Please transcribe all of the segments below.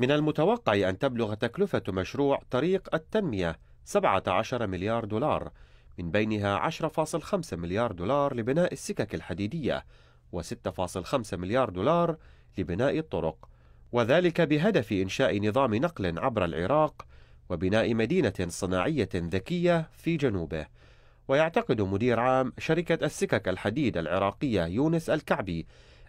من المتوقع أن تبلغ تكلفة مشروع طريق التنمية 17 مليار دولار من بينها 10.5 مليار دولار لبناء السكك الحديدية و6.5 مليار دولار لبناء الطرق وذلك بهدف إنشاء نظام نقل عبر العراق وبناء مدينة صناعية ذكية في جنوبه ويعتقد مدير عام شركة السكك الحديد العراقية يونس الكعبي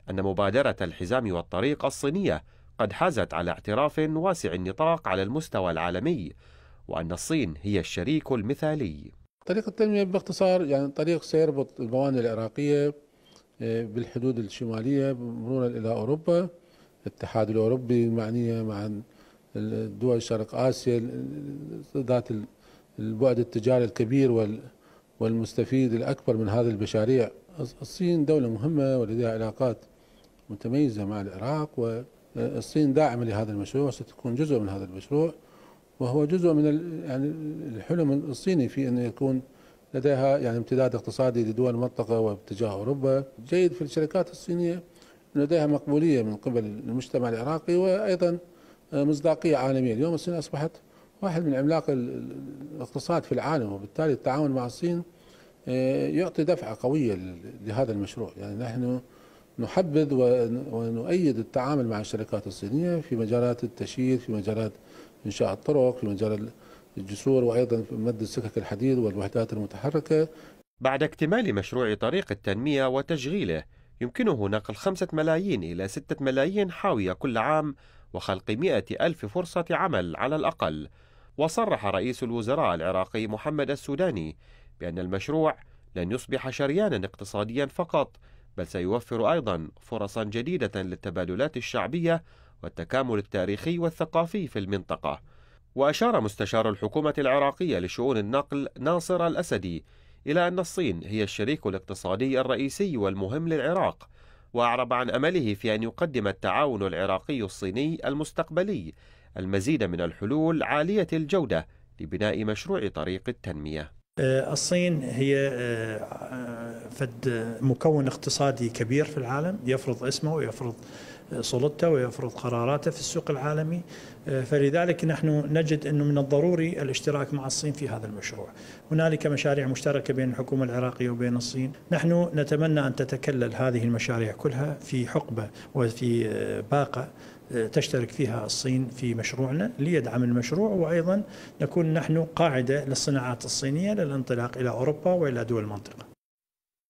أن مبادرة الحزام والطريق الصينية قد حازت على اعتراف واسع النطاق على المستوى العالمي وأن الصين هي الشريك المثالي طريق التنمية باختصار يعني طريق سيربط الموانئ العراقية آه، بالحدود الشمالية مرورا إلى أوروبا الاتحاد الأوروبي المعنية مع الدول شرق آسيا ذات البعد التجاري الكبير والمستفيد الأكبر من هذه المشاريع الصين دولة مهمة ولديها علاقات متميزة مع العراق و الصين داعمة لهذا المشروع وستكون جزء من هذا المشروع وهو جزء من يعني الحلم الصيني في أن يكون لديها يعني امتداد اقتصادي لدول المنطقة واتجاه أوروبا جيد في الشركات الصينية لديها مقبولية من قبل المجتمع العراقي وأيضا مصداقية عالمية اليوم الصين أصبحت واحد من عملاق الاقتصاد في العالم وبالتالي التعاون مع الصين آه، يعطي دفعة قوية لهذا المشروع يعني نحن نحبذ ونؤيد التعامل مع الشركات الصينية في مجالات التشييد في مجالات إنشاء الطرق في مجال الجسور وأيضا في مد السكك الحديد والوحدات المتحركة بعد اكتمال مشروع طريق التنمية وتشغيله يمكنه نقل 5 ملايين إلى 6 ملايين حاوية كل عام وخلق 100 ألف فرصة عمل على الأقل وصرح رئيس الوزراء العراقي محمد السوداني بأن المشروع لن يصبح شريانا اقتصاديا فقط بل سيوفر أيضا فرصا جديدة للتبادلات الشعبية والتكامل التاريخي والثقافي في المنطقة وأشار مستشار الحكومة العراقية لشؤون النقل ناصر الأسدي إلى أن الصين هي الشريك الاقتصادي الرئيسي والمهم للعراق وأعرب عن أمله في أن يقدم التعاون العراقي الصيني المستقبلي المزيد من الحلول عالية الجودة لبناء مشروع طريق التنمية آه، الصين هي آه، فد مكون اقتصادي كبير في العالم يفرض اسمه ويفرض سلطته ويفرض قراراته في السوق العالمي آه، فلذلك نحن نجد أنه من الضروري الاشتراك مع الصين في هذا المشروع هنالك مشاريع مشتركة بين الحكومة العراقية وبين الصين نحن نتمنى أن تتكلل هذه المشاريع كلها في حقبة وفي آه، باقة آه، تشترك فيها الصين في مشروعنا ليدعم المشروع وأيضا نكون نحن قاعدة للصناعات الصينية للانطلاق إلى أوروبا وإلى دول المنطقة